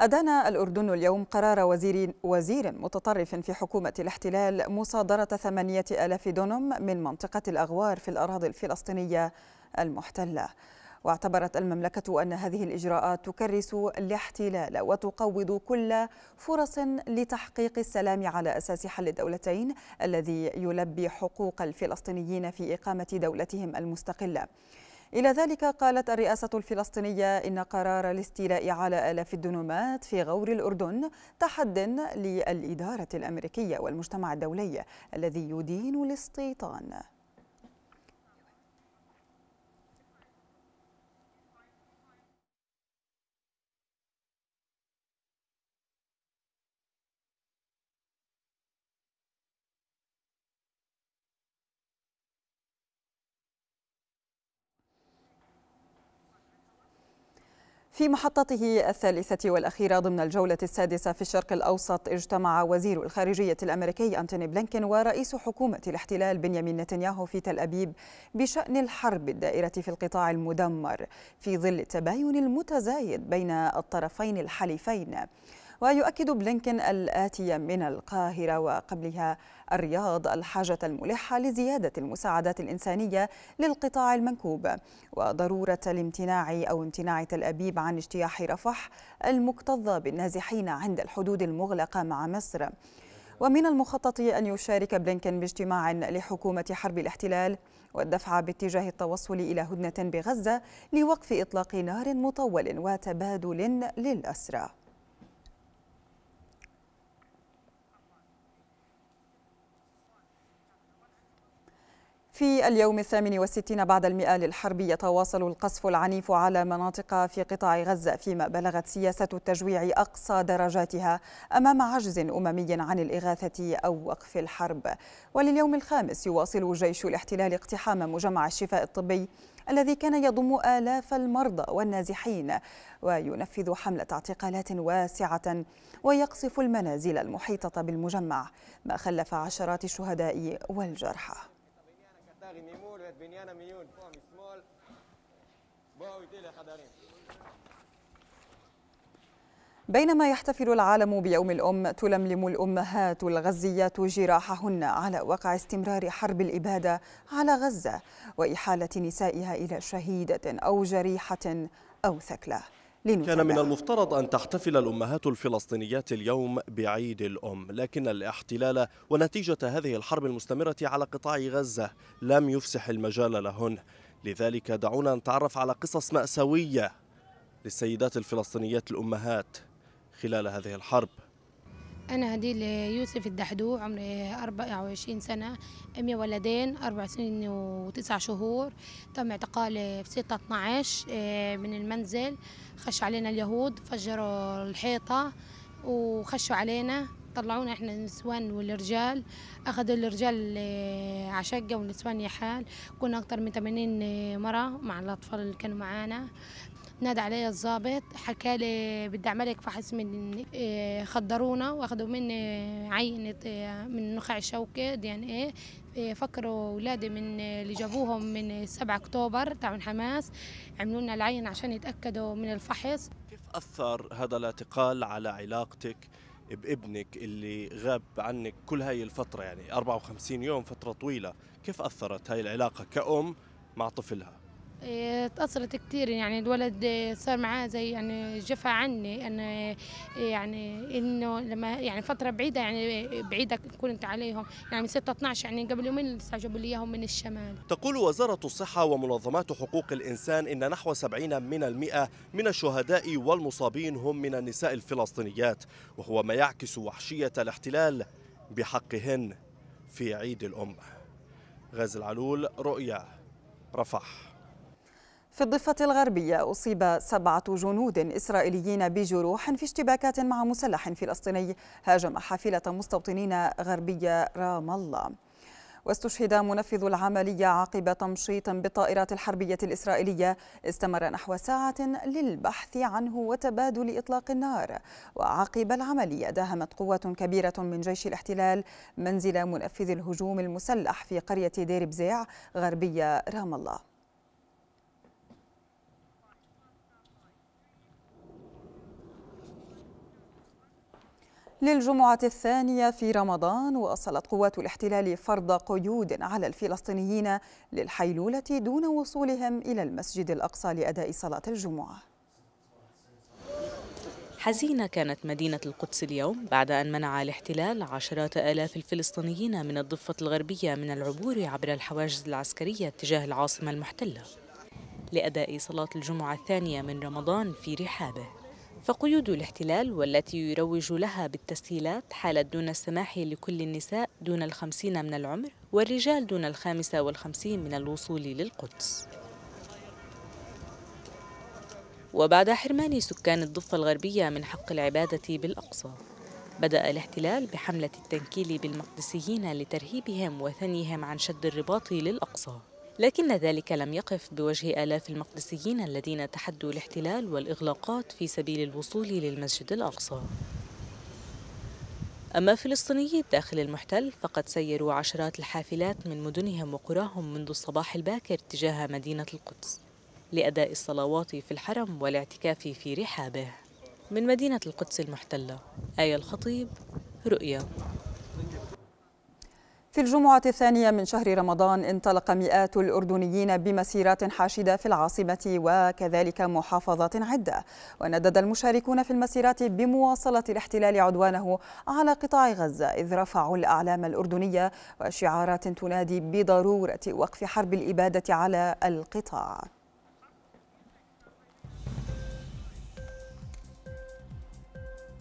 أدان الأردن اليوم قرار وزير, وزير متطرف في حكومة الاحتلال مصادرة ثمانية ألاف دونم من منطقة الأغوار في الأراضي الفلسطينية المحتلة واعتبرت المملكة أن هذه الإجراءات تكرس الاحتلال وتقوض كل فرص لتحقيق السلام على أساس حل الدولتين الذي يلبي حقوق الفلسطينيين في إقامة دولتهم المستقلة إلى ذلك قالت الرئاسة الفلسطينية إن قرار الاستيلاء على آلاف الدنومات في غور الأردن تحد للإدارة الأمريكية والمجتمع الدولي الذي يدين الاستيطان في محطته الثالثة والأخيرة ضمن الجولة السادسة في الشرق الأوسط اجتمع وزير الخارجية الأمريكي أنتوني بلينكين ورئيس حكومة الاحتلال بنيامين نتنياهو في تل أبيب بشأن الحرب الدائرة في القطاع المدمر في ظل التباين المتزايد بين الطرفين الحليفين ويؤكد بلينكن الآتي من القاهرة وقبلها الرياض الحاجة الملحة لزيادة المساعدات الإنسانية للقطاع المنكوب وضرورة الامتناع أو امتناع تل أبيب عن اجتياح رفح المكتظة بالنازحين عند الحدود المغلقة مع مصر ومن المخطط أن يشارك بلينكن باجتماع لحكومة حرب الاحتلال والدفع باتجاه التوصل إلى هدنة بغزة لوقف إطلاق نار مطول وتبادل للأسرى في اليوم الثامن والستين بعد المئة للحرب يتواصل القصف العنيف على مناطق في قطاع غزة فيما بلغت سياسة التجويع أقصى درجاتها أمام عجز أممي عن الإغاثة أو وقف الحرب ولليوم الخامس يواصل جيش الاحتلال اقتحام مجمع الشفاء الطبي الذي كان يضم آلاف المرضى والنازحين وينفذ حملة اعتقالات واسعة ويقصف المنازل المحيطة بالمجمع ما خلف عشرات الشهداء والجرحى ביתר ממול ואת בניין המיון פה משמאל. בואו איתי לחדרים. بينما يحتفل العالم بيوم الأم تلملم الأمهات الغزيات جراحهن على وقع استمرار حرب الإبادة على غزة وإحالة نسائها إلى شهيدة أو جريحة أو ثكلة لنتابع. كان من المفترض أن تحتفل الأمهات الفلسطينيات اليوم بعيد الأم لكن الاحتلال ونتيجة هذه الحرب المستمرة على قطاع غزة لم يفسح المجال لهن لذلك دعونا نتعرف على قصص مأساوية للسيدات الفلسطينيات الأمهات خلال هذه الحرب أنا هديل يوسف الدحدو عمري 24 سنة أمي ولدين أربع سنين وتسع شهور تم اعتقالي في ستة 12 آه، من المنزل خش علينا اليهود فجروا الحيطة وخشوا علينا طلعونا احنا النسوان والرجال اخذوا الرجال آه، عشقه والنسوان يحال كنا اكثر من 80 مره مع الاطفال اللي كانوا معانا نادى علي الضابط حكى لي بدي اعمل لك فحص من إيه، خدرونا واخذوا مني عينه إيه، من نخاع شوكه دي ان ايه, إيه، فكروا اولادي من اللي جابوهم من 7 اكتوبر تاع من حماس عملوا لنا العين عشان يتاكدوا من الفحص كيف اثر هذا الاعتقال على علاقتك بابنك اللي غاب عنك كل هاي الفتره يعني 54 يوم فتره طويله كيف اثرت هاي العلاقه كأم مع طفلها إيه، تأثرت كثير يعني الولد صار معاه زي يعني جفا عني أنا إيه، يعني إنه لما يعني فترة بعيدة يعني بعيدة كنت عليهم يعني من 6 12 يعني قبل يومين لسه جابوا لي إياهم من الشمال تقول وزارة الصحة ومنظمات حقوق الإنسان إن نحو 70 من المئة من الشهداء والمصابين هم من النساء الفلسطينيات وهو ما يعكس وحشية الاحتلال بحقهن في عيد الأم غازي العلول رؤيا رفح في الضفة الغربية أصيب سبعة جنود إسرائيليين بجروح في اشتباكات مع مسلح فلسطيني هاجم حافلة مستوطنين غربية رام الله واستشهد منفذ العملية عقب تمشيط بالطائرات الحربية الإسرائيلية استمر نحو ساعة للبحث عنه وتبادل إطلاق النار وعقب العملية داهمت قوة كبيرة من جيش الاحتلال منزل منفذ الهجوم المسلح في قرية دير بزيع غربية رام الله للجمعة الثانية في رمضان واصلت قوات الاحتلال فرض قيود على الفلسطينيين للحيلولة دون وصولهم إلى المسجد الأقصى لأداء صلاة الجمعة حزينة كانت مدينة القدس اليوم بعد أن منع الاحتلال عشرات آلاف الفلسطينيين من الضفة الغربية من العبور عبر الحواجز العسكرية تجاه العاصمة المحتلة لأداء صلاة الجمعة الثانية من رمضان في رحابه فقيود الاحتلال والتي يروج لها بالتسهيلات حالت دون السماح لكل النساء دون الخمسين من العمر والرجال دون الخامسة والخمسين من الوصول للقدس وبعد حرمان سكان الضفة الغربية من حق العبادة بالأقصى بدأ الاحتلال بحملة التنكيل بالمقدسيين لترهيبهم وثنيهم عن شد الرباط للأقصى لكن ذلك لم يقف بوجه آلاف المقدسيين الذين تحدوا الاحتلال والإغلاقات في سبيل الوصول للمسجد الأقصى أما فلسطيني الداخل المحتل فقد سيروا عشرات الحافلات من مدنهم وقراهم منذ الصباح الباكر تجاه مدينة القدس لأداء الصلوات في الحرم والاعتكاف في رحابه من مدينة القدس المحتلة آية الخطيب رؤيا في الجمعة الثانية من شهر رمضان انطلق مئات الأردنيين بمسيرات حاشدة في العاصمة وكذلك محافظات عدة وندد المشاركون في المسيرات بمواصلة الاحتلال عدوانه على قطاع غزة إذ رفعوا الأعلام الأردنية وشعارات تنادي بضرورة وقف حرب الإبادة على القطاع